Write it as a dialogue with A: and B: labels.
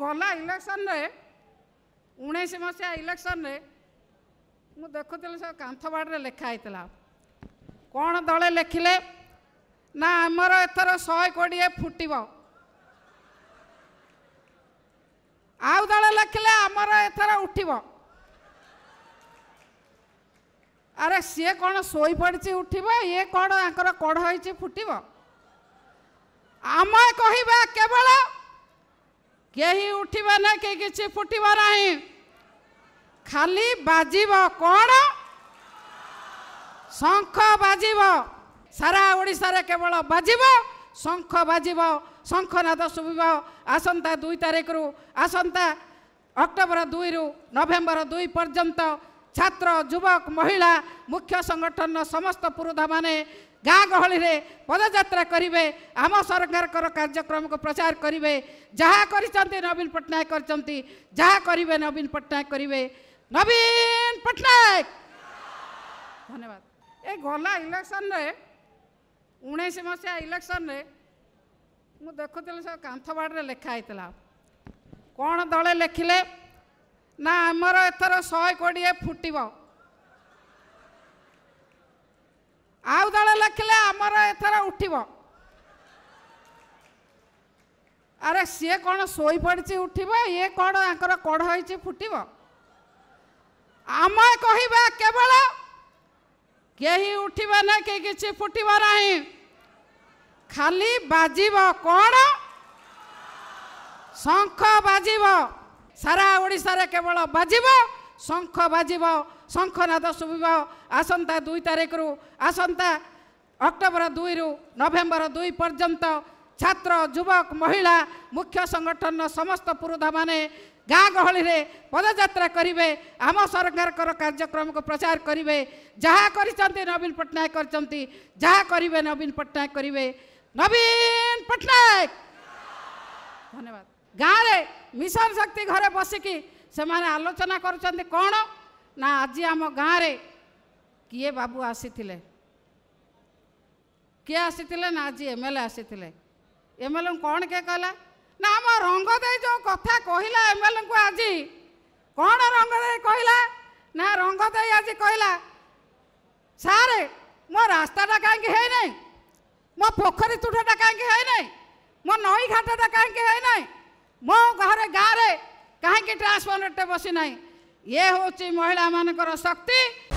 A: ଗଲା ଇଲେକ୍ସନ୍ରେ ଉଣେଇଶ ମସିହା ଇଲେକ୍ସନ୍ରେ ମୁଁ ଦେଖୁଥିଲି ସେ କାନ୍ଥବାଡ଼ରେ ଲେଖା ହେଇଥିଲା କ'ଣ ଦଳେ ଲେଖିଲେ ନା ଆମର ଏଥର ଶହେ କୋଡ଼ିଏ ଫୁଟିବ ଆଉ ଦଳ ଲେଖିଲେ ଆମର ଏଥର ଉଠିବ ଆରେ ସିଏ କ'ଣ ଶୋଇପଡ଼ିଛି ଉଠିବ ଇଏ କ'ଣ ତାଙ୍କର କଢ଼ ହେଇଛି ଫୁଟିବ ଆମେ କହିବା କେବେ କେହି ଉଠିବ ନା କେହି କିଛି ଫୁଟିବ ନାହିଁ ଖାଲି ବାଜିବ କ'ଣ ଶଙ୍ଖ ବାଜିବ ସାରା ଓଡ଼ିଶାରେ କେବଳ ବାଜିବ ଶଙ୍ଖ ବାଜିବ ଶଙ୍ଖନାଦ ଶୁଭିବ ଆସନ୍ତା ଦୁଇ ତାରିଖରୁ ଆସନ୍ତା ଅକ୍ଟୋବର ଦୁଇରୁ ନଭେମ୍ବର ଦୁଇ ପର୍ଯ୍ୟନ୍ତ ଛାତ୍ର ଯୁବକ ମହିଳା ମୁଖ୍ୟ ସଂଗଠନର ସମସ୍ତ ପୁରୁଧାମାନେ ଗାଁ ଗହଳିରେ ପଦଯାତ୍ରା କରିବେ ଆମ ସରକାରଙ୍କର କାର୍ଯ୍ୟକ୍ରମକୁ ପ୍ରଚାର କରିବେ ଯାହା କରିଛନ୍ତି ନବୀନ ପଟ୍ଟନାୟକ କରିଛନ୍ତି ଯାହା କରିବେ ନବୀନ ପଟ୍ଟନାୟକ କରିବେ ନବୀନ ପଟ୍ଟନାୟକ ଧନ୍ୟବାଦ ଏ ଗଲା ଇଲେକ୍ସନରେ ଉଣେଇଶ ମସିହା ଇଲେକ୍ସନରେ ମୁଁ ଦେଖୁଥିଲି ସେ କାନ୍ଥବାଡ଼ରେ ଲେଖା ହେଇଥିଲା କ'ଣ ଦଳେ ଲେଖିଲେ ନା ଆମର ଏଥର ଶହେ କୋଡ଼ିଏ ଫୁଟିବ ଆଉ ଦଳ ଲେଖିଲେ ଆମର ଏଥର ଉଠିବ ଆରେ ସିଏ କ'ଣ ଶୋଇପଡ଼ିଛି ଉଠିବ ଇଏ କ'ଣ ତାଙ୍କର କଢ଼ ହେଇଛି ଫୁଟିବ ଆମେ କହିବା କେବଳ କେହି ଉଠିବ ନା କି କିଛି ଫୁଟିବ ନାହିଁ ଖାଲି ବାଜିବ କ'ଣ ଶଙ୍ଖ ବାଜିବ ସାରା ଓଡ଼ିଶାରେ କେବଳ ବାଜିବ शख बाज शख नाद शुभ आसन् दुई तारिख रु आस अक्टोबर दुई रु नभेम्बर दुई पर्यन्त छुवक महिला मुख्य सङ्गठन र समस्त पुरोध म गाँगली पद जा आम कार्यक्रम को प्रचार गरे जहाँ गरि नवीन पट्टनायक गरिब नवीन पट्टनायके नवीन पट्टनायक धन्यवाद गाँले मिशन शक्ति घरे बसिकी ସେମାନେ ଆଲୋଚନା କରୁଛନ୍ତି କ'ଣ ନା ଆଜି ଆମ ଗାଁରେ କିଏ ବାବୁ ଆସିଥିଲେ କିଏ ଆସିଥିଲେ ନା ଆଜି ଏମ୍ ଏଲ୍ ଏ ଆସିଥିଲେ ଏମ୍ ଏଲ୍ କ'ଣ କିଏ କହିଲା ନା ଆମ ରଙ୍ଗ ଦେଇ ଯେଉଁ କଥା କହିଲା ଏମ୍ ଏଲ୍ ଏଙ୍କୁ ଆଜି କ'ଣ ରଙ୍ଗ ଦେଇ କହିଲା ନା ରଙ୍ଗ ଦେଇ ଆଜି କହିଲା ସାରେ ମୋ ରାସ୍ତାଟା କାହିଁକି ହେଇନାହିଁ ମୋ ପୋଖରୀ ତୁଠଟା କାହିଁକି ହେଇନାହିଁ ମୋ ନଈ ଘାଟଟା କାହିଁକି ହେଇନାହିଁ आसनटे बसि ନାହିଁ ଇଏ ହେଉଛି ମହିଳାମାନଙ୍କର ଶକ୍ତି